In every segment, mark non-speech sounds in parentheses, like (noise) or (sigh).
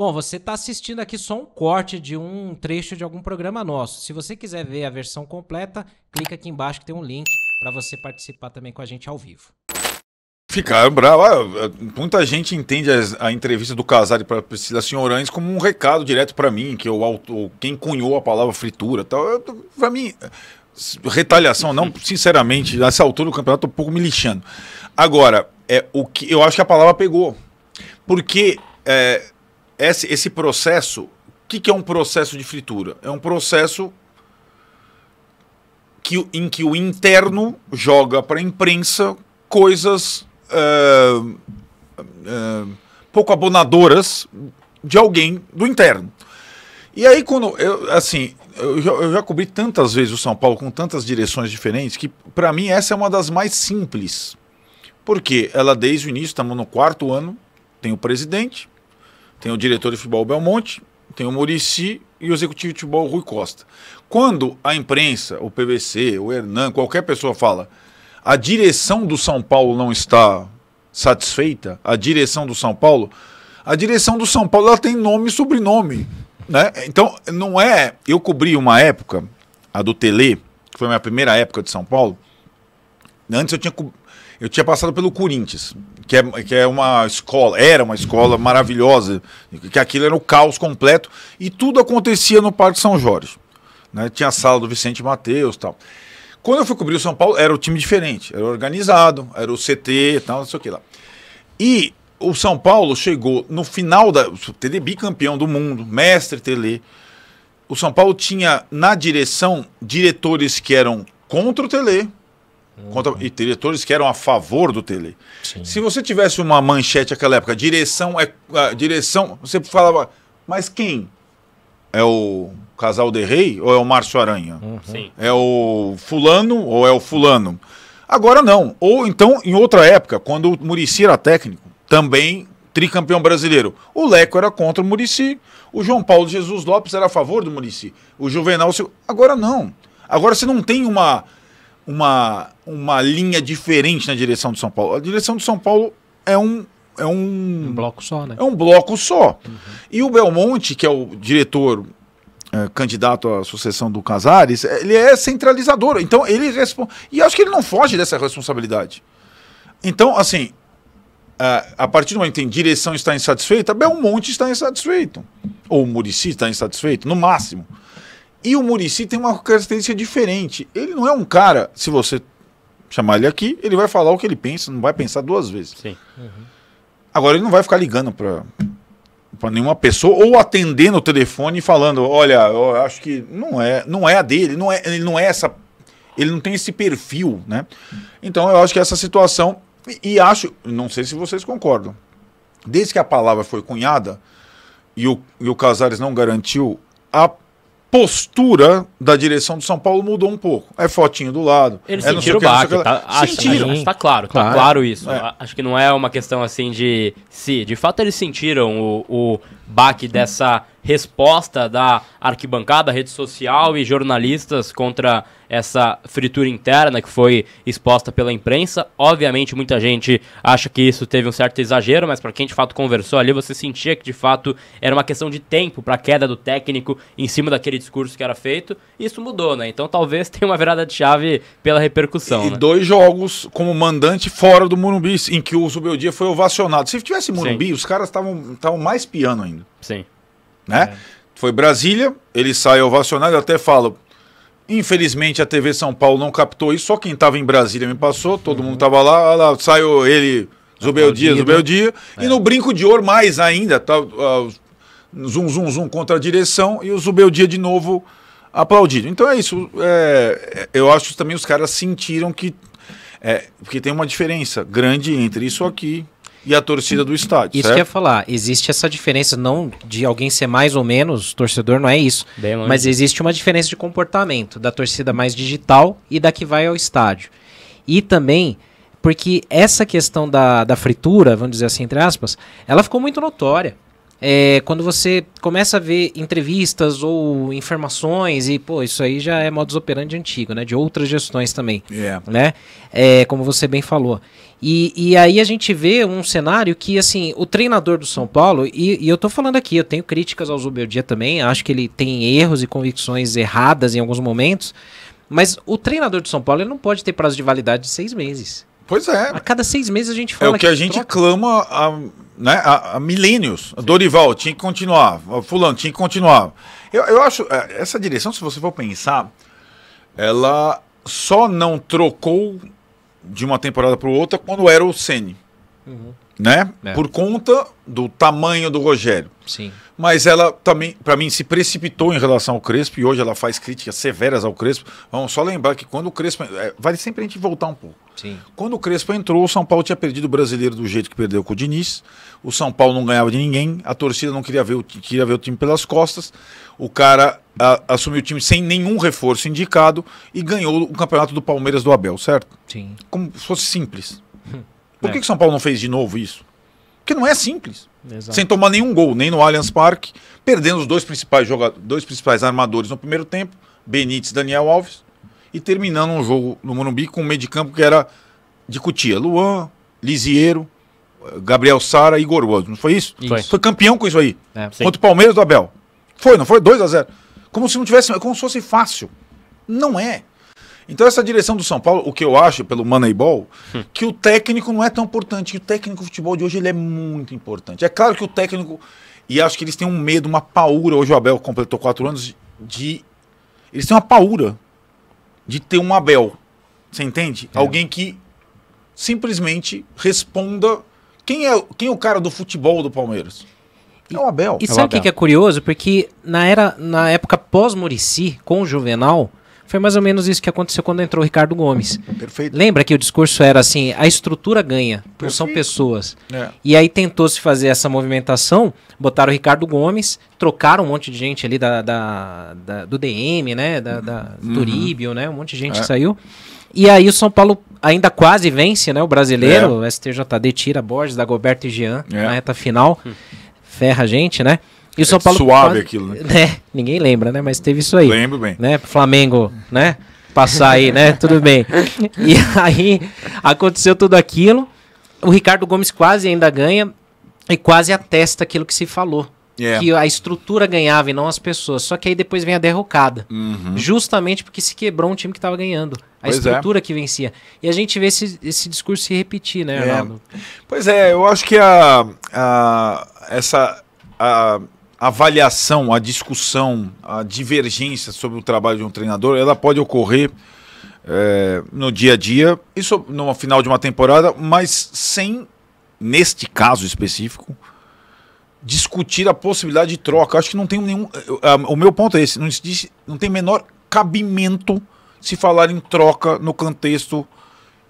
Bom, você está assistindo aqui só um corte de um trecho de algum programa nosso. Se você quiser ver a versão completa, clica aqui embaixo que tem um link para você participar também com a gente ao vivo. Ficar, bravo. Ah, muita gente entende a entrevista do Casari para Priscila Senhorães como um recado direto para mim, que eu, quem cunhou a palavra fritura tal. Para mim, retaliação não, sinceramente, nessa altura do campeonato, estou um pouco me lixando. Agora, é o que eu acho que a palavra pegou. Porque é, esse, esse processo, o que, que é um processo de fritura? É um processo que, em que o interno joga para a imprensa coisas eh, eh, pouco abonadoras de alguém do interno. E aí, quando. Eu, assim, eu já, eu já cobri tantas vezes o São Paulo com tantas direções diferentes que, para mim, essa é uma das mais simples. Porque ela, desde o início, estamos no quarto ano, tem o presidente, tem o diretor de futebol Belmonte, tem o Murici e o executivo de futebol Rui Costa. Quando a imprensa, o PVC, o Hernan, qualquer pessoa fala, a direção do São Paulo não está satisfeita, a direção do São Paulo, a direção do São Paulo ela tem nome e sobrenome. Né? Então, não é. Eu cobri uma época, a do Tele, que foi a minha primeira época de São Paulo. Né? Antes eu tinha, eu tinha passado pelo Corinthians que é, que é uma escola, era uma escola maravilhosa, que aquilo era o um caos completo, e tudo acontecia no Parque São Jorge. Né? Tinha a sala do Vicente Mateus tal. Quando eu fui cobrir o São Paulo, era o time diferente, era organizado, era o CT tal, não sei o que lá. E o São Paulo chegou no final da. TD bicampeão do mundo, mestre Tele. O São Paulo tinha na direção diretores que eram contra o Tele, Contra, e diretores que eram a favor do Tele. Se você tivesse uma manchete naquela época, direção é. A, direção. Você falava, mas quem? É o Casal de Rei ou é o Márcio Aranha? Uhum. É o Fulano ou é o Fulano? Agora não. Ou então, em outra época, quando o Murici era técnico, também tricampeão brasileiro. O Leco era contra o Murici. O João Paulo Jesus Lopes era a favor do Murici. O Juvenal. Agora não. Agora você não tem uma uma, uma linha diferente na direção do São Paulo. A direção do São Paulo é um. É um, um bloco só, né? É um bloco só. Uhum. E o Belmonte, que é o diretor é, candidato à sucessão do Casares, ele é centralizador. Então ele responde. E acho que ele não foge dessa responsabilidade. Então, assim, a, é, a partir do momento que tem direção está insatisfeita, Belmonte está insatisfeito. Ou Murici está insatisfeito, no máximo. E o Murici tem uma característica diferente. Ele não é um cara, se você chamar ele aqui, ele vai falar o que ele pensa, não vai pensar duas vezes. Sim. Uhum. Agora ele não vai ficar ligando para para nenhuma pessoa ou atendendo o telefone e falando, olha, eu acho que não é, não é a dele, não é, ele não é essa, ele não tem esse perfil, né? Então eu acho que essa situação e, e acho, não sei se vocês concordam, desde que a palavra foi cunhada e o, e o Casares não garantiu a postura da direção do São Paulo mudou um pouco. É fotinho do lado. Eles é sentiram o baque. Tá, sentiram. Acho, né? tá claro, tá claro isso. É. Acho que não é uma questão assim de se. De fato, eles sentiram o, o baque dessa resposta da arquibancada, rede social e jornalistas contra essa fritura interna que foi exposta pela imprensa. Obviamente, muita gente acha que isso teve um certo exagero, mas para quem de fato conversou ali, você sentia que de fato era uma questão de tempo para a queda do técnico em cima daquele discurso que era feito. Isso mudou, né? Então talvez tenha uma virada de chave pela repercussão. E né? dois jogos como mandante fora do Morumbi, em que o Zubeldia foi ovacionado. Se tivesse Morumbi, Sim. os caras estavam mais piano ainda. Sim né? É. Foi Brasília, ele sai ovacionado, eu até falo, Infelizmente a TV São Paulo não captou isso, só quem estava em Brasília me passou, todo uhum. mundo estava lá, lá, saiu ele, Zubel Dias, Zubel dia é. e no brinco de ouro mais ainda, tá, uh, zum, zum, zum contra a direção e o Zubel dia de novo aplaudido. Então é isso, é, é eu acho que também os caras sentiram que, é, porque tem uma diferença grande entre isso aqui e a torcida do estádio. Isso certo? que eu ia falar. Existe essa diferença, não de alguém ser mais ou menos torcedor, não é isso. Mas existe uma diferença de comportamento da torcida mais digital e da que vai ao estádio. E também porque essa questão da, da fritura, vamos dizer assim, entre aspas, ela ficou muito notória é, quando você começa a ver entrevistas ou informações, e pô, isso aí já é modus operandi antigo, né? De outras gestões também. Yeah. É. Né? É, como você bem falou. E, e aí a gente vê um cenário que, assim, o treinador do São Paulo, e, e eu tô falando aqui, eu tenho críticas ao Zuberdia também, acho que ele tem erros e convicções erradas em alguns momentos, mas o treinador do São Paulo ele não pode ter prazo de validade de seis meses. Pois é. A cada seis meses a gente é fala. É o que, que a gente troca. clama há né, há, há milênios. Sim. Dorival tinha que continuar, Fulano tinha que continuar. Eu, eu acho, é, essa direção, se você for pensar, ela só não trocou de uma temporada para outra quando era o Sene. Uhum né? É. Por conta do tamanho do Rogério. Sim. Mas ela também, para mim, se precipitou em relação ao Crespo e hoje ela faz críticas severas ao Crespo. Vamos só lembrar que quando o Crespo. É, vale sempre a gente voltar um pouco. Sim. Quando o Crespo entrou, o São Paulo tinha perdido o brasileiro do jeito que perdeu com o Diniz. O São Paulo não ganhava de ninguém, a torcida não queria ver o, queria ver o time pelas costas. O cara a, assumiu o time sem nenhum reforço indicado e ganhou o campeonato do Palmeiras do Abel, certo? Sim. Como se fosse simples. Por é. que, que São Paulo não fez de novo isso? Porque não é simples. Exato. Sem tomar nenhum gol, nem no Allianz Parque, perdendo os dois principais, jogadores, dois principais armadores no primeiro tempo, Benítez e Daniel Alves, e terminando um jogo no Morumbi com um meio de campo que era de Cutia, Luan, Lisiero, Gabriel Sara e Igor Não foi isso? Foi. foi campeão com isso aí. É, contra o Palmeiras do Abel. Foi, não foi? 2 a 0 Como se não tivesse. Como se fosse fácil. Não é. Então, essa direção do São Paulo, o que eu acho, pelo Moneyball, que o técnico não é tão importante. O técnico do futebol de hoje ele é muito importante. É claro que o técnico. E acho que eles têm um medo, uma paura. Hoje o Abel completou quatro anos de. Eles têm uma paura de ter um Abel. Você entende? É. Alguém que simplesmente responda quem é, quem é o cara do futebol do Palmeiras? É o Abel. E, e é sabe o que, que, é curioso? Porque na, era, na época pós-Murici, com o Juvenal, foi mais ou menos isso que aconteceu quando entrou o Ricardo Gomes. (laughs) Perfeito. Lembra que o discurso era assim: a estrutura ganha, são pessoas. É. E aí tentou-se fazer essa movimentação, botaram o Ricardo Gomes, trocaram um monte de gente ali da, da, da do DM, né? Da, da uhum. Turíbio, né? Um monte de gente é. saiu. E aí o São Paulo ainda quase vence, né? O brasileiro, é. o STJD tira Borges, da Goberto e Jean é. na reta final. Hum. Ferra a gente, né? E o São Paulo. Suave quase, aquilo, né? (laughs) né? Ninguém lembra, né? Mas teve isso aí. Lembro bem. Né? Flamengo, né? Passar aí, né? Tudo bem. (laughs) E aí aconteceu tudo aquilo. O Ricardo Gomes quase ainda ganha e quase atesta aquilo que se falou. Yeah. É. Que a estrutura ganhava e não as pessoas. Só que aí depois vem a derrocada. Uhum. Justamente porque se quebrou um time que estava ganhando. A pois é. estrutura é. que vencia. E a gente vê esse, esse discurso se repetir, né, é. Arnaldo? É. Pois é, eu acho que a, a essa. A, avaliação, a discussão, a divergência sobre o trabalho de um treinador, ela pode ocorrer é, no dia a dia, isso no final de uma temporada, mas sem, neste caso específico, discutir a possibilidade de troca. Acho que não tem nenhum. O meu ponto é esse: não, existe, não tem menor cabimento se falar em troca no contexto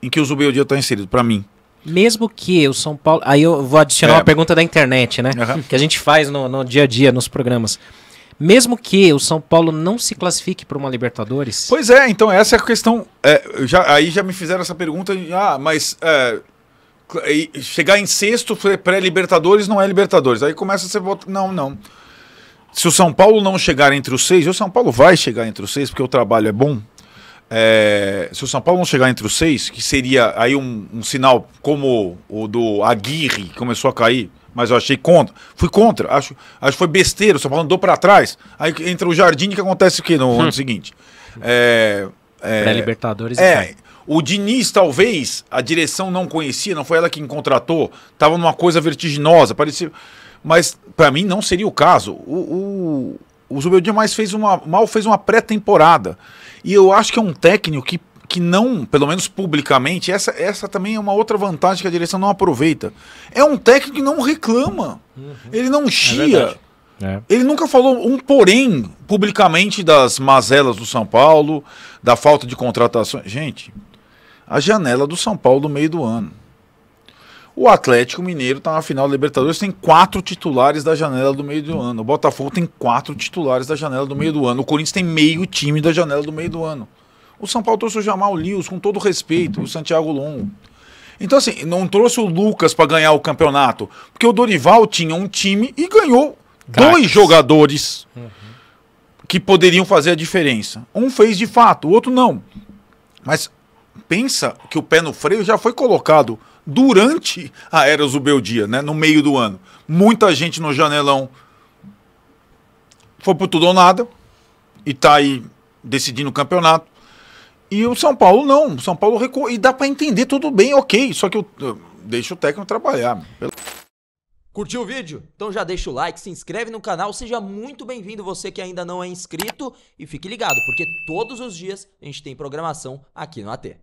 em que o Zubeldia está inserido, para mim. Mesmo que o São Paulo. Aí eu vou adicionar é. uma pergunta da internet, né? Uhum. Que a gente faz no, no dia a dia, nos programas. Mesmo que o São Paulo não se classifique para uma Libertadores. Pois é, então essa é a questão. É, já, aí já me fizeram essa pergunta. Ah, mas é, chegar em sexto pré-Libertadores não é Libertadores. Aí começa a ser. Não, não. Se o São Paulo não chegar entre os seis, e o São Paulo vai chegar entre os seis, porque o trabalho é bom. É, se o São Paulo não chegar entre os seis, que seria aí um, um sinal como o do Aguirre, que começou a cair, mas eu achei contra. Fui contra, acho, acho que foi besteira, o São Paulo andou para trás. Aí entra o Jardim, que acontece o quê no hum. (laughs) ano seguinte? É, é, Pré-Libertadores. É, o Diniz, talvez, a direção não conhecia, não foi ela quem contratou, estava numa coisa vertiginosa, parecia. Mas para mim não seria o caso. O, o, o Zubeldia mais fez uma, mal fez uma pré-temporada. E eu acho que é um técnico que, que não, pelo menos publicamente, essa, essa também é uma outra vantagem que a direção não aproveita. É um técnico que não reclama. Uhum. Ele não é chia. É é. Ele nunca falou um porém publicamente das mazelas do São Paulo, da falta de contratações. Gente, a janela do São Paulo no meio do ano. O Atlético Mineiro está na final da Libertadores, tem quatro titulares da janela do meio do ano. O Botafogo tem quatro titulares da janela do meio do ano. O Corinthians tem meio time da janela do meio do ano. O São Paulo trouxe o Jamal Lios, com todo respeito, o Santiago Longo. Então, assim, não trouxe o Lucas para ganhar o campeonato, porque o Dorival tinha um time e ganhou dois jogadores uhum. que poderiam fazer a diferença. Um fez de fato, o outro não. Mas pensa que o pé no freio já foi colocado durante a Era Zubeldia, né? No meio do ano. Muita gente no janelão foi por tudo ou nada e tá aí decidindo o campeonato. E o São Paulo não. O São Paulo recuou. E dá para entender tudo bem, ok. Só que eu, eu deixo o técnico trabalhar. Curtiu o vídeo? Então já deixa o like, se inscreve no canal, seja muito bem-vindo você que ainda não é inscrito e fique ligado, porque todos os dias a gente tem programação aqui no AT.